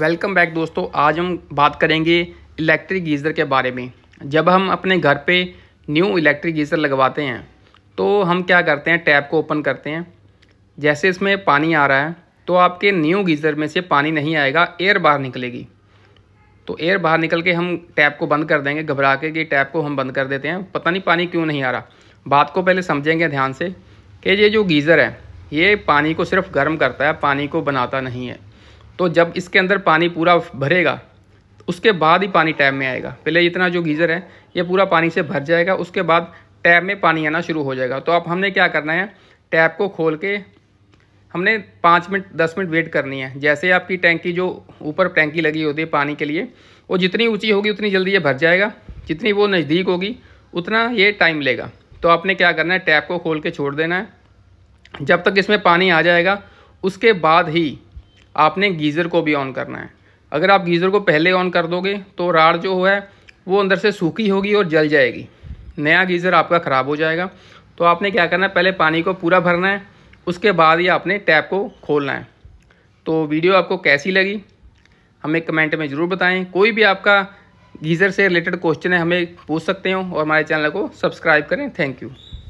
welcome back दोस्तों आज हम बात करेंगे इलेक्ट्रिक गीज़र के बारे में जब हम अपने घर पे न्यू इलेक्ट्रिक गीज़र लगवाते हैं तो हम क्या करते हैं टैप को ओपन करते हैं जैसे इसमें पानी आ रहा है तो आपके न्यू गीज़र में से पानी नहीं आएगा एयर बाहर निकलेगी तो एयर बाहर निकल के हम टैप को बंद कर देंगे घबरा के कि टैप को हम बंद कर देते हैं पता नहीं पानी क्यों नहीं आ रहा बात को पहले समझेंगे ध्यान से कि ये जो गीज़र है ये पानी को सिर्फ गर्म करता है पानी को बनाता नहीं है तो जब इसके अंदर पानी पूरा भरेगा उसके बाद ही पानी टैब में आएगा पहले इतना जो गीज़र है ये पूरा पानी से भर जाएगा उसके बाद टैब में पानी आना शुरू हो जाएगा तो अब हमने क्या करना है टैब को खोल के हमने पाँच मिनट दस मिनट वेट करनी है जैसे आपकी टैंकी जो ऊपर टैंकी लगी होती है पानी के लिए वो जितनी ऊँची होगी उतनी जल्दी ये भर जाएगा जितनी वो नज़दीक होगी उतना ये टाइम लेगा तो आपने क्या करना है टैप को खोल के छोड़ देना है जब तक इसमें पानी आ जाएगा उसके बाद ही आपने गीज़र को भी ऑन करना है अगर आप गीज़र को पहले ऑन कर दोगे तो राड़ जो है वो अंदर से सूखी होगी और जल जाएगी नया गीज़र आपका ख़राब हो जाएगा तो आपने क्या करना है पहले पानी को पूरा भरना है उसके बाद ही आपने टैप को खोलना है तो वीडियो आपको कैसी लगी हमें कमेंट में ज़रूर बताएं कोई भी आपका गीज़र से रिलेटेड क्वेश्चन है हमें पूछ सकते हो और हमारे चैनल को सब्सक्राइब करें थैंक यू